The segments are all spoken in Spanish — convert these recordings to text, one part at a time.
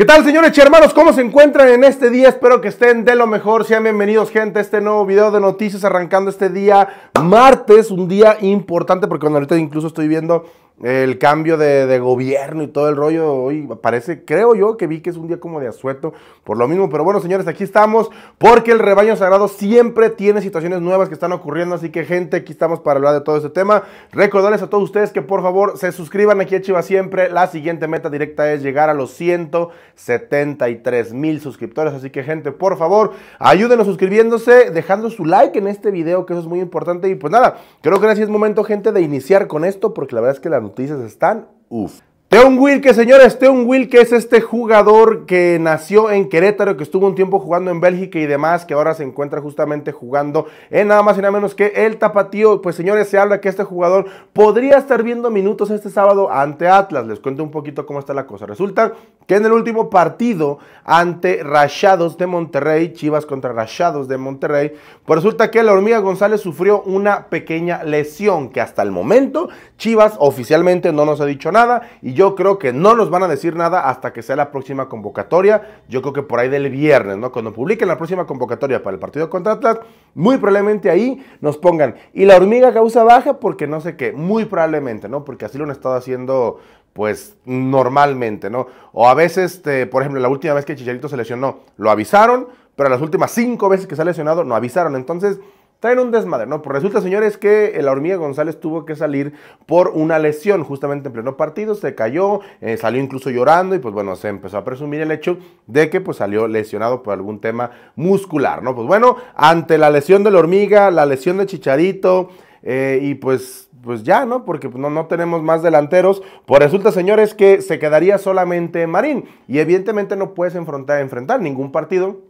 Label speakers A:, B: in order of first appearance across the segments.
A: ¿Qué tal señores y hermanos? ¿Cómo se encuentran en este día? Espero que estén de lo mejor. Sean bienvenidos gente a este nuevo video de noticias arrancando este día martes, un día importante porque bueno, ahorita incluso estoy viendo el cambio de, gobierno y todo el rollo. Hoy parece, creo yo, que vi que es un día como de asueto por lo mismo. Pero bueno, señores, aquí estamos porque el rebaño sagrado siempre tiene situaciones nuevas que están ocurriendo. Así que, gente, aquí estamos para hablar de todo este tema. Recordarles a todos ustedes que por favor se suscriban aquí a Chiva Siempre. La siguiente meta directa es llegar a los 173 mil suscriptores. Así que, gente, por favor, ayúdenos suscribiéndose, dejando su like en este video, que eso es muy importante. Y pues nada, creo que ahora sí es momento, gente, de iniciar con esto porque la verdad es que la Noticias están, uff. Teon Wilke, señores, Teon Wilke es este jugador que nació en Querétaro, que estuvo un tiempo jugando en Bélgica y demás, que ahora se encuentra justamente jugando en nada más y nada menos que el Tapatío. Pues señores, se habla que este jugador podría estar viendo minutos este sábado ante Atlas. Les cuento un poquito cómo está la cosa. Resulta que en el último partido ante Rayados de Monterrey, Chivas contra Rayados de Monterrey, pues resulta que la hormiga González sufrió una pequeña lesión que hasta el momento Chivas oficialmente no nos ha dicho nada y yo creo que no nos van a decir nada hasta que sea la próxima convocatoria. Yo creo que por ahí del viernes, ¿no? Cuando publiquen la próxima convocatoria para el partido contra Atlas, muy probablemente ahí nos pongan. Y la hormiga causa baja porque no sé qué, muy probablemente, ¿no? Porque así lo han estado haciendo pues normalmente, ¿no? O a veces, este, por ejemplo, la última vez que Chicharito se lesionó, lo avisaron, pero las últimas cinco veces que se ha lesionado, no avisaron. Entonces, traen un desmadre, ¿no? Pues resulta, señores, que la hormiga González tuvo que salir por una lesión justamente en pleno partido, se cayó, eh, salió incluso llorando y pues bueno, se empezó a presumir el hecho de que pues salió lesionado por algún tema muscular, ¿no? Pues bueno, ante la lesión de la hormiga, la lesión de Chicharito eh, y pues pues ya, ¿no? Porque pues, no, no, tenemos más delanteros. Pues resulta, señores, que se quedaría solamente Marín. Y evidentemente no puedes enfrentar ningún partido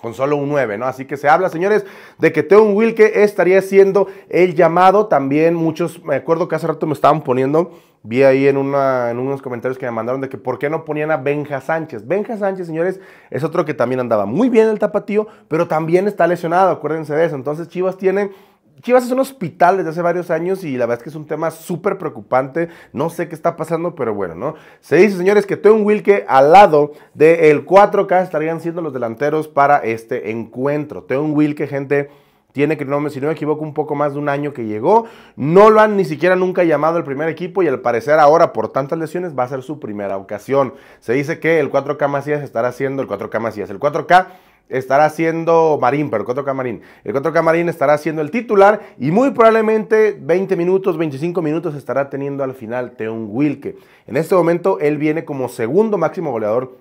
A: con solo un 9, ¿no? Así que se habla, señores, de que Teon Wilke estaría siendo el llamado. También muchos, me acuerdo que hace rato me estaban poniendo, vi ahí en, una, en unos comentarios que me mandaron de que por qué no ponían a Benja Sánchez. Benja Sánchez, señores, es otro que también andaba muy bien el tapatío, pero también está lesionado, acuérdense de eso. Entonces Chivas tiene Chivas es un hospital desde hace varios años y la verdad es que es un tema súper preocupante. No sé qué está pasando, pero bueno, ¿no? Se dice, señores, que Teon Wilke al lado del 4K estarían siendo los delanteros para este encuentro. Teon Wilke, gente, tiene que, no me, si no me equivoco, un poco más de un año que llegó. No lo han ni siquiera nunca llamado al primer equipo y al parecer ahora, por tantas lesiones, va a ser su primera ocasión. Se dice que el 4K Macías estará haciendo el 4K Macías. El 4K estará siendo Marín, pero el k Camarín. El 4K Camarín estará siendo el titular y muy probablemente 20 minutos, 25 minutos estará teniendo al final Teun Wilke. En este momento él viene como segundo máximo goleador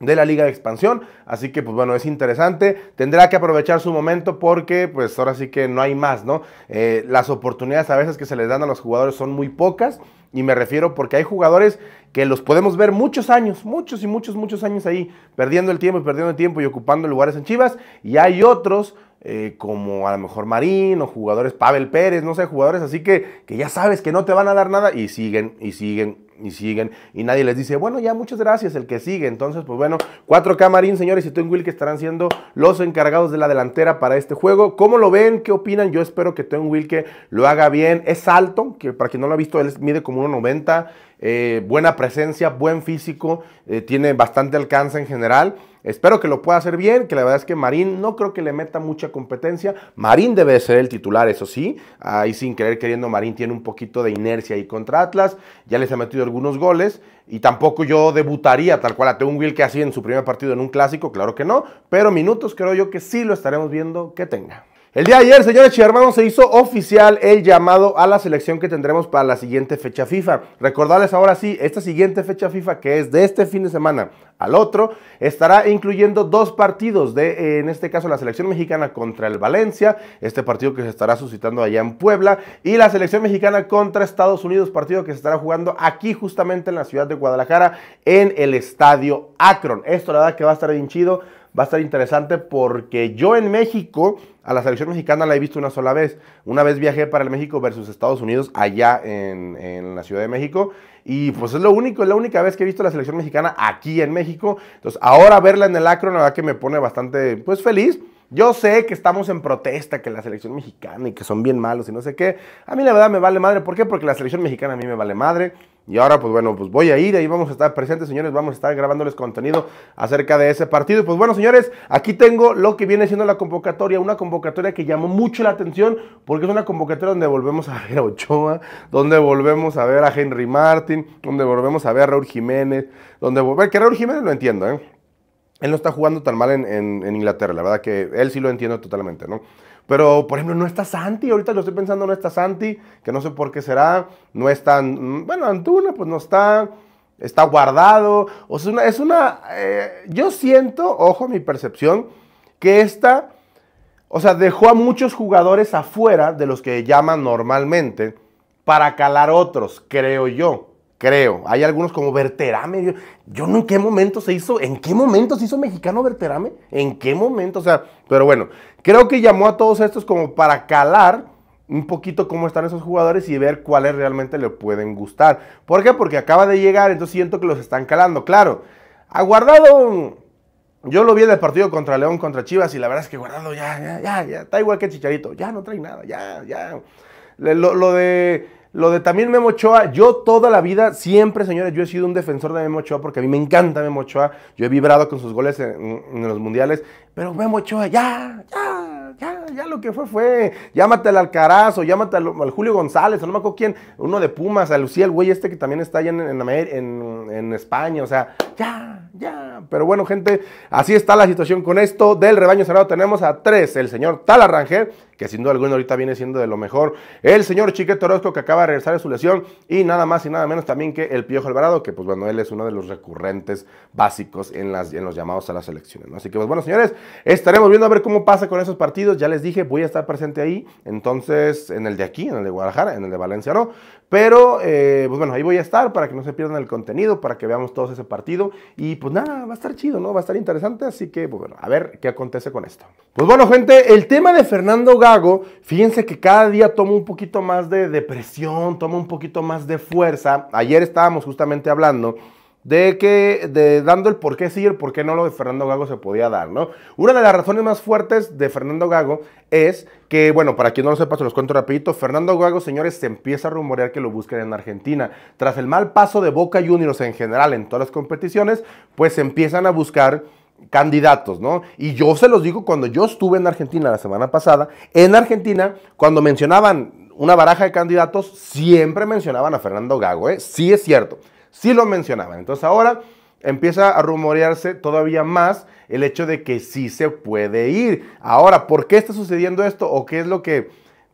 A: de la liga de expansión, así que pues bueno, es interesante, tendrá que aprovechar su momento porque pues ahora sí que no hay más, ¿no? Eh, las oportunidades a veces que se les dan a los jugadores son muy pocas y me refiero porque hay jugadores que los podemos ver muchos años, muchos y muchos, muchos años ahí, perdiendo el tiempo y perdiendo el tiempo y ocupando lugares en Chivas. Y hay otros, eh, como a lo mejor Marín o jugadores Pavel Pérez, no sé, jugadores así que, que ya sabes que no te van a dar nada y siguen, y siguen, y siguen, y nadie les dice, bueno, ya muchas gracias, el que sigue. Entonces, pues bueno, 4K Marín, señores, y Ten Will que estarán siendo los encargados de la delantera para este juego. ¿Cómo lo ven? ¿Qué opinan? Yo espero que Ten Will que lo haga bien. Es alto, que para quien no lo ha visto, él mide como 1,90. Eh, buena presencia, buen físico, eh, tiene bastante alcance en general. Espero que lo pueda hacer bien, que la verdad es que Marín no creo que le meta mucha competencia. Marín debe ser el titular, eso sí. Ahí sin querer queriendo, Marín tiene un poquito de inercia ahí contra Atlas. Ya les ha metido algunos goles. Y tampoco yo debutaría tal cual a un Will que hacía en su primer partido en un clásico, claro que no. Pero minutos creo yo que sí lo estaremos viendo que tenga. El día de ayer, señores y hermanos, se hizo oficial el llamado a la selección que tendremos para la siguiente fecha FIFA. Recordarles ahora sí, esta siguiente fecha FIFA, que es de este fin de semana al otro, estará incluyendo dos partidos de, eh, en este caso, la selección mexicana contra el Valencia, este partido que se estará suscitando allá en Puebla, y la selección mexicana contra Estados Unidos, partido que se estará jugando aquí justamente en la ciudad de Guadalajara, en el Estadio Akron. Esto la verdad que va a estar bien chido va a estar interesante porque yo en México a la selección mexicana la he visto una sola vez. Una vez viajé para el México versus Estados Unidos allá en, en la Ciudad de México y pues es lo único, es la única vez que he visto la selección mexicana aquí en México. Entonces ahora verla en el Acro la verdad que me pone bastante pues feliz. Yo sé que estamos en protesta, que la selección mexicana y que son bien malos y no sé qué. A mí la verdad me vale madre. ¿Por qué? Porque la selección mexicana a mí me vale madre. Y ahora, pues bueno, pues voy a ir, ahí vamos a estar presentes, señores, vamos a estar grabándoles contenido acerca de ese partido. Pues bueno, señores, aquí tengo lo que viene siendo la convocatoria, una convocatoria que llamó mucho la atención, porque es una convocatoria donde volvemos a ver a Ochoa, donde volvemos a ver a Henry Martin, donde volvemos a ver a Raúl Jiménez, donde volvemos a ver, que Raúl Jiménez lo entiendo, ¿eh? él no está jugando tan mal en, Inglaterra, la verdad que él sí lo entiendo totalmente, ¿no? Pero, por ejemplo, no está Santi, ahorita lo estoy pensando, no está Santi, que no sé por qué será, no está, mm, bueno, Antuna, pues no está, está guardado, o sea, es una, eh, yo siento, ojo, mi percepción, que esta, o sea, dejó a muchos jugadores afuera de los que llaman normalmente para calar otros, creo yo. Creo. Hay algunos como verterame. Yo, yo, no en qué momento se hizo, en qué momento se hizo mexicano verterame? en qué momento, o sea, pero bueno, creo que llamó a todos estos como para calar un poquito cómo están esos jugadores y ver cuáles realmente le pueden gustar. ¿Por qué? Porque acaba de llegar, entonces siento que los están calando. Claro, ha guardado... Yo lo vi en el partido contra León, contra Chivas, y la verdad es que Guardado ya, ya, ya, ya, está igual que Chicharito. Ya no trae nada, ya, ya. lo de lo de también Memo Ochoa, yo toda la vida, siempre, señores, yo he sido un defensor de Memo Ochoa porque a mí me encanta Memo Ochoa. Yo he vibrado con sus goles en, los mundiales, pero Memo Ochoa, ya, ya, ya, ya lo que fue, fue. Llámate al Alcarazo, o llámate al, Julio González, o no me acuerdo quién, uno de Pumas, a Lucía, el güey este que también está allá en, en, en España, o sea, ya, ya, pero bueno, gente, así está la situación con esto. Del rebaño cerrado tenemos a tres: el señor Tala que sin duda alguna ahorita viene siendo de lo mejor, el señor Chiquete Orozco, que acaba de regresar de su lesión, y nada más y nada menos también que el Piojo Alvarado, que pues bueno, él es uno de los recurrentes básicos en, las, en los llamados a las elecciones. Así que pues bueno, señores, estaremos viendo a ver cómo pasa con esos partidos. Ya les dije, voy a estar presente ahí, entonces en el de aquí, en el de Guadalajara, en el de Valencia, no. Pero eh, pues bueno, ahí voy a estar para que no se pierdan el contenido, para que veamos todos ese partido y pues, pues nada, va a estar chido, ¿no? Va a estar interesante, así que, pues bueno, a ver qué acontece con esto. Pues bueno, gente, el tema de Fernando Gago, fíjense que cada día toma un poquito más de depresión, toma un poquito más de fuerza. Ayer estábamos justamente hablando de que de dando el por qué sí y el por qué no lo de Fernando Gago se podía dar, ¿no? Una de las razones más fuertes de Fernando Gago es que, bueno, para quien no lo sepa, se los cuento rapidito, Fernando Gago, señores, se empieza a rumorear que lo busquen en Argentina. Tras el mal paso de Boca Juniors en general en todas las competiciones, pues se empiezan a buscar candidatos, ¿no? Y yo se los digo cuando yo estuve en Argentina la semana pasada, en Argentina, cuando mencionaban una baraja de candidatos, siempre mencionaban a Fernando Gago, ¿eh? Sí es cierto. Sí lo mencionaban. Entonces ahora empieza a rumorearse todavía más el hecho de que sí se puede ir. Ahora, ¿por qué está sucediendo esto o qué es lo que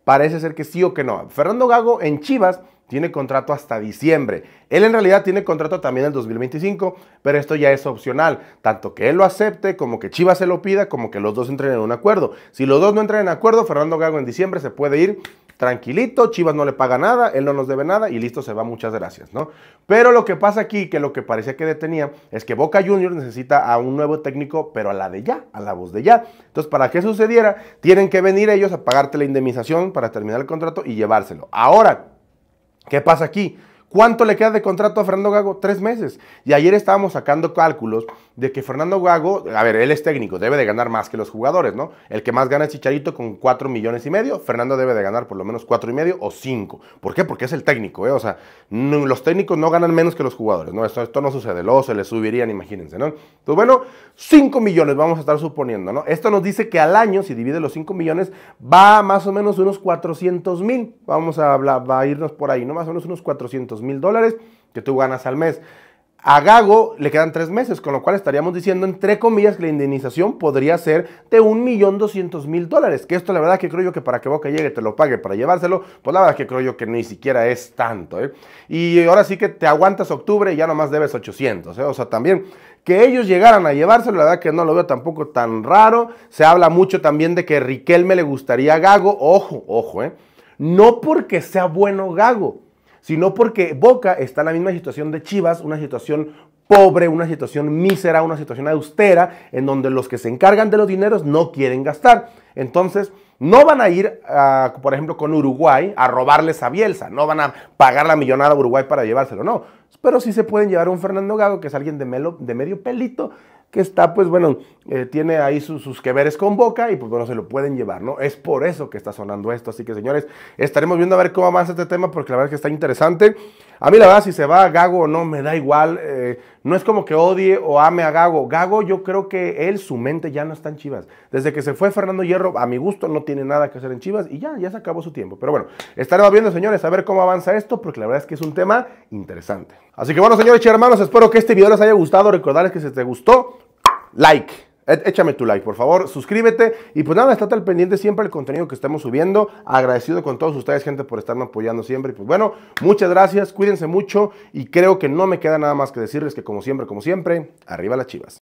A: parece ser que sí o que no? Fernando Gago en Chivas tiene contrato hasta diciembre. Él en realidad tiene contrato también el 2025, pero esto ya es opcional. Tanto que él lo acepte, como que Chivas se lo pida, como que los dos entren en un acuerdo. Si los dos no entran en acuerdo, Fernando Gago en diciembre se puede ir tranquilito, Chivas no le paga nada, él no nos debe nada y listo, se va, muchas gracias, ¿no? Pero lo que pasa aquí, que lo que parecía que detenía, es que Boca Juniors necesita a un nuevo técnico, pero a la de ya, a la voz de ya. Entonces, para que sucediera, tienen que venir ellos a pagarte la indemnización para terminar el contrato y llevárselo. Ahora, ¿qué pasa aquí? ¿Cuánto le queda de contrato a Fernando Gago? Tres meses. Y ayer estábamos sacando cálculos de que Fernando Gago, a ver, él es técnico, debe de ganar más que los jugadores, ¿no? El que más gana es Chicharito con cuatro millones y medio, Fernando debe de ganar por lo menos cuatro y medio o cinco. ¿Por qué? Porque es el técnico, ¿eh? O sea, los técnicos no ganan menos que los jugadores, ¿no? Esto, no sucede, luego se les subirían, imagínense, ¿no? Entonces, bueno, cinco millones vamos a estar suponiendo, ¿no? Esto nos dice que al año, si divide los cinco millones, va más o menos unos cuatrocientos mil, vamos a, hablar, va a irnos por ahí, ¿no? Más o menos unos cuatrocientos mil mil dólares que tú ganas al mes. A Gago le quedan tres meses, con lo cual estaríamos diciendo, entre comillas, que la indemnización podría ser de 1.200.000 dólares. Que esto, la verdad, que creo yo que para que Boca llegue te lo pague para llevárselo, pues la verdad que creo yo que ni siquiera es tanto. ¿eh? Y ahora sí que te aguantas octubre y ya nomás debes 800. ¿eh? O sea, también que ellos llegaran a llevárselo, la verdad que no lo veo tampoco tan raro. Se habla mucho también de que Riquelme le gustaría a Gago. Ojo, ojo, ¿eh? No porque sea bueno Gago sino porque Boca está en la misma situación de Chivas, una situación pobre, una situación mísera, una situación austera, en donde los que se encargan de los dineros no quieren gastar. Entonces, no van a ir, por ejemplo, con Uruguay a robarles a Bielsa, no van a pagar la millonada a Uruguay para llevárselo, no. Pero sí se pueden llevar a un Fernando Gago, que es alguien de medio pelito, que está, pues bueno, eh, tiene ahí sus, sus que veres con Boca y pues bueno, se lo pueden llevar, ¿no? Es por eso que está sonando esto, así que señores, estaremos viendo a ver cómo avanza este tema porque la verdad es que está interesante. A mí la verdad, si se va a Gago o no, me da igual, eh, no es como que odie o ame a Gago. Gago yo creo que él, su mente ya no está en Chivas. Desde que se fue Fernando Hierro, a mi gusto, no tiene nada que hacer en Chivas y ya, ya se acabó su tiempo. Pero bueno, estaremos viendo, señores, a ver cómo avanza esto porque la verdad es que es un tema interesante. Así que bueno, señores y hermanos, espero que este video les haya gustado. Recordarles que si te gustó, like. E-, échame tu like, por favor, suscríbete y pues nada, estate al pendiente siempre del contenido que estamos subiendo. Agradecido con todos ustedes, gente, por estarme apoyando siempre. Y pues bueno, muchas gracias, cuídense mucho y creo que no me queda nada más que decirles que como siempre, como siempre, arriba las chivas.